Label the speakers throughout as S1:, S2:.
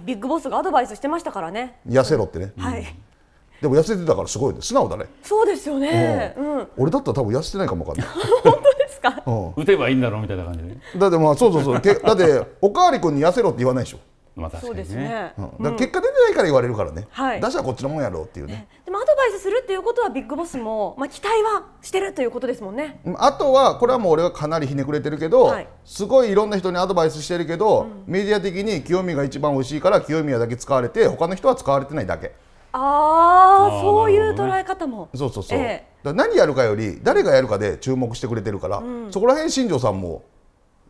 S1: ビッグボスがアドバイスしてましたからね痩せろってね、はい、でも痩せてたからすごいね素直だねそうですよね、うん、俺だったら多分痩せてないかもわかんない 本当
S2: ですか、うん、打てばいいんだろうみたいな感じで
S1: だってまあそうそうそうけだっておかわり君に痩せろって言わないでしょまあ、ね、そうですね、うん、だ結果出てないから言われるからね、はい、出したらこっちのもんやろうっていうねバイスするっていうことはビッグボスも、まあ、期待はしてるということですもんねあとはこれはもう俺はかなりひねくれてるけど、はい、すごいいろんな人にアドバイスしてるけど、うん、メディア的に清宮が一番おいしいから清宮だけ使われて他の人は使われてないだけ。ああそういう捉え方も、ね、そうそうそう、えだ何やるかより誰がやるかで注目してくれてるから、うん、そこら辺新庄さんも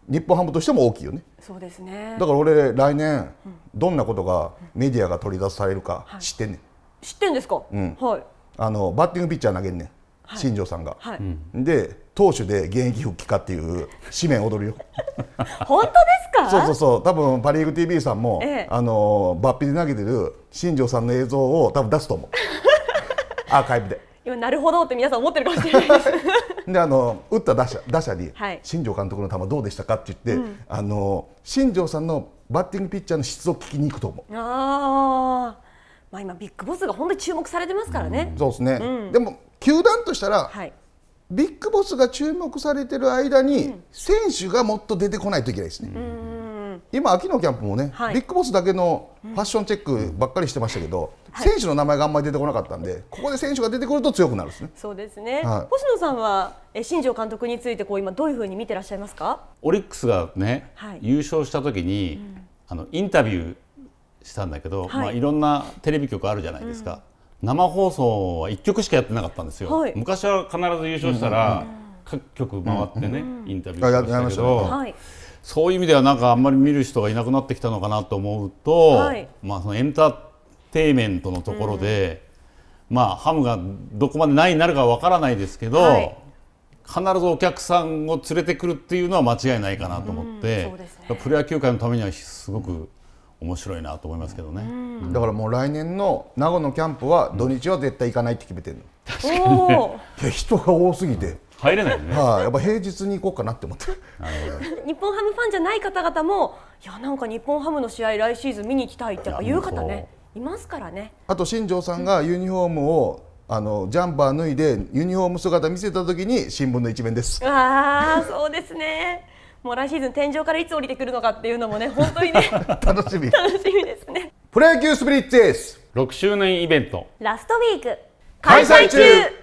S1: 日本ハムとしても大きいよねそうですねだから俺来年、どんなことがメディアが取り出されるか知ってんねん、うんはい知ってんですか、うん、はい、あのバッティングピッチャー投げんねん、はい、新庄さんが、はい、で投手で現役復帰かっていう 紙面踊るよ 本当ですかそうそうそう多分パ・リーグ TV さんも、ええ、あの抜皮で投げてる新庄さんの映像を多分出すと思う アーカイブで今なるほどって皆さん思ってるかもしれないですであの打った打者打者に、はい、新庄監督の球どうでしたかって言って、うん、あの新庄さんのバッティングピッチャーの質を聞きに行くと思うああまあ、今ビッグボスが本当に注目されてますからね。うん、そうですね、うん、でも球団としたら、はい、ビッグボスが注目されてる間に、選手がもっと出てこないといけないですね。今、秋のキャンプもね、はい、ビッグボスだけのファッションチェックばっかりしてましたけど、はい、選手の名前があんまり出てこなかったんで、ここで選手が出てくると強くなるんですね。そうですね。はい、星野さんはえ新庄監督についてこう今どういうふうに見てらっしゃいますか？
S2: オリックスがね、はい、優勝した時に、うん、あのインタビューしたんだけど、はいまあ、いろんなテレビ局あるじゃないですか、うん、生放送は1曲しかやってなかったんですよ、はい、昔は必ず優勝したら、各局回ってね、うんうん、インタビューしたけど、はい、そういう意味ではなんかあんまり見る人がいなくなってきたのかなと思うと、まあ、そのエンターテイメントのところで、まあ、ハムがどこまで何になるかわからないですけど、必ずお客さんを連れてくるっていうのは間違いないかなと思って、うんね、プロ野球界のためにはすごく面白いなと思いますけどね、うん、だからもう来年の名護のキャンプは土日は絶対行かないって決めてるの、
S1: 確かに、ね、
S2: 人が多
S1: すぎて、入れないね、はあ、やっぱ平日に行こうかなって思って日本ハムファンじゃない方々もいやなんか日本ハムの試合来シーズン見に行きたいってや言う方ねいますからねあと新庄さんがユニフォームをあのジャンパー脱いでユニフォーム姿見せた時に新聞の一面ですああそうですねもう来シーズン天井からいつ降りてくるのかっていうのもね 本当にね楽しみ楽しみですね
S2: プロ野球スプリッツエース6周年イベント
S1: ラストウィーク
S2: 開催中